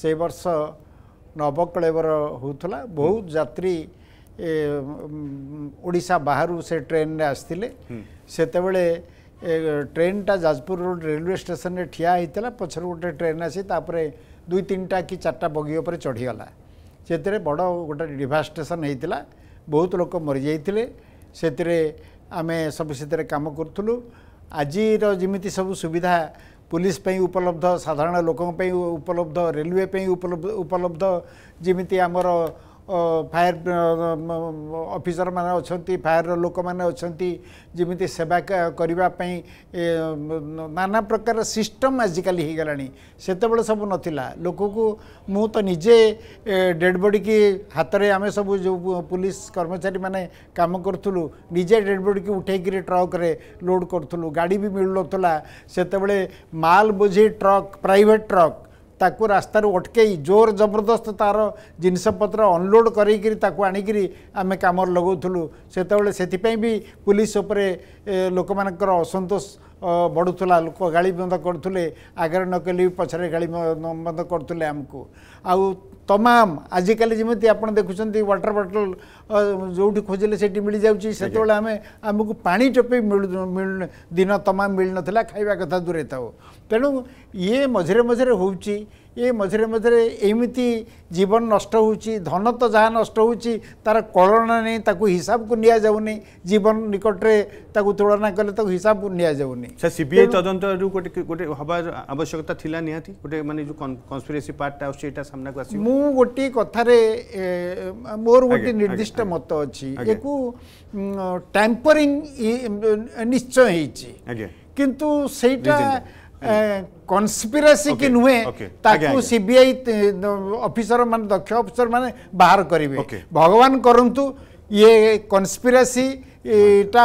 ସେ ବର୍ଷ ନବକଳେବର ହେଉଥିଲା ବହୁତ ଯାତ୍ରୀ ଓଡ଼ିଶା ବାହାରୁ ସେ ଟ୍ରେନ୍ରେ ଆସିଥିଲେ ସେତେବେଳେ ଟ୍ରେନ୍ଟା ଯାଜପୁର ରୋଡ଼ ରେଲୱେ ଷ୍ଟେସନ୍ରେ ଠିଆ ହୋଇଥିଲା ପଛରେ ଗୋଟେ ଟ୍ରେନ୍ ଆସି ତାପରେ ଦୁଇ ତିନିଟା କି ଚାରିଟା ବଗି ଉପରେ ଚଢ଼ିଗଲା ସେଥିରେ ବଡ଼ ଗୋଟେ ରିଭା ଷ୍ଟେସନ୍ ହୋଇଥିଲା ବହୁତ ଲୋକ ମରିଯାଇଥିଲେ ସେଥିରେ ଆମେ ସବୁ ସେଥିରେ କାମ କରୁଥିଲୁ ଆଜିର ଯେମିତି ସବୁ ସୁବିଧା पुलिस उपलब्ध साधारण लोक रेलवे उपलब्ध जमी आमर ଫାୟାର ଅଫିସରମାନେ ଅଛନ୍ତି ଫାୟାରର ଲୋକମାନେ ଅଛନ୍ତି ଯେମିତି ସେବା କରିବା ପାଇଁ ନାନା ପ୍ରକାର ସିଷ୍ଟମ୍ ଆଜିକାଲି ହୋଇଗଲାଣି ସେତେବେଳେ ସବୁ ନଥିଲା ଲୋକକୁ ମୁଁ ତ ନିଜେ ଡେଡ଼୍ ବଡ଼ିକି ହାତରେ ଆମେ ସବୁ ଯେଉଁ ପୁଲିସ କର୍ମଚାରୀମାନେ କାମ କରୁଥିଲୁ ନିଜେ ଡେଡ଼୍ ବଡ଼ିକି ଉଠେଇକିରି ଟ୍ରକ୍ରେ ଲୋଡ଼୍ କରୁଥିଲୁ ଗାଡ଼ି ବି ମିଳୁନଥିଲା ସେତେବେଳେ ମାଲ ବୋଝେଇ ଟ୍ରକ୍ ପ୍ରାଇଭେଟ୍ ଟ୍ରକ୍ ताको राु अट्के जोर जबरदस्त तार जिन्सपत्र अनलोड गरी त आमे कम लगाउु सतेबेपि पुलिस उपरे लोक म ବଢ଼ୁଥିଲା ଲୋକ ଗାଳି ବନ୍ଦ କରୁଥିଲେ ଆଗରେ ନକଲି ପଛରେ ଗାଳି ବନ୍ଦ କରୁଥିଲେ ଆମକୁ ଆଉ ତମାମ ଆଜିକାଲି ଯେମିତି ଆପଣ ଦେଖୁଛନ୍ତି ୱାଟର ବଟଲ ଯେଉଁଠି ଖୋଜିଲେ ସେଇଠି ମିଳିଯାଉଛି ସେତେବେଳେ ଆମେ ଆମକୁ ପାଣି ଟୋପି ମିଳୁ ଦିନ ତମାମ ମିଳିନଥିଲା ଖାଇବା କଥା ଦୂରେ ଥାଉ ତେଣୁ ଇଏ ମଝିରେ ମଝିରେ ହେଉଛି ଏ ମଝିରେ ମଝିରେ ଏମିତି ଜୀବନ ନଷ୍ଟ ହେଉଛି ଧନ ତ ଯାହା ନଷ୍ଟ ହେଉଛି ତା'ର କଳନା ନେଇ ତାକୁ ହିସାବକୁ ନିଆଯାଉନି ଜୀବନ ନିକଟରେ ତାକୁ ତୁଳନା କଲେ ତାକୁ ହିସାବକୁ ନିଆଯାଉନି ସେ ସିବିଆଇ ତଦନ୍ତରୁ ଗୋଟେ ଗୋଟେ ହେବା ଆବଶ୍ୟକତା ଥିଲା ନିହାତି ଗୋଟେ ମାନେ ଯେଉଁ କନ୍ସପିରେସି ପାର୍ଟଟା ଆସୁଛି ଏଇଟା ସାମ୍ନାକୁ ଆସିବ ମୁଁ ଗୋଟିଏ କଥାରେ ମୋର ଗୋଟିଏ ନିର୍ଦ୍ଦିଷ୍ଟ ମତ ଅଛି ୟାକୁ ଟ୍ୟାମ୍ପରିଂ ନିଶ୍ଚୟ ହେଇଛି ଆଜ୍ଞା କିନ୍ତୁ ସେଇଟା କନସ୍ପିରାସି କି ନୁହେଁ ତାକୁ ସିବିଆଇ ଅଫିସର ମାନେ ଦକ୍ଷ ଅଫିସର ମାନେ ବାହାର କରିବେ ଭଗବାନ କରନ୍ତୁ ଇଏ କନସ୍ପିରାସି ଟା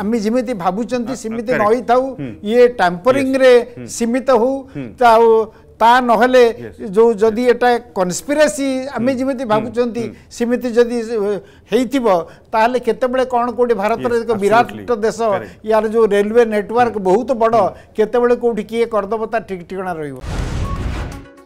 ଆମେ ଯେମିତି ଭାବୁଛନ୍ତି ସେମିତି ରହିଥାଉ ଇଏ ଟାମ୍ପରିଂରେ ସୀମିତ ହଉ ଆଉ তা নহলে ଯେଉଁ ଯଦି ଏଟା କନସ୍ପିରେସି ଆମେ ଯେମିତି ଭାବୁଛନ୍ତି ସେମିତି ଯଦି ହେଇଥିବ ତାହେଲେ କେତେବେଳେ କ'ଣ କେଉଁଠି ଭାରତର ଏକ ବିରାଟ ଦେଶ ୟାର ଯେଉଁ ରେଲୱେ ନେଟୱାର୍କ ବହୁତ ବଡ଼ କେତେବେଳେ କେଉଁଠି କିଏ କରିଦେବ ତା ଠିକ୍ ଠିକଣା ରହିବ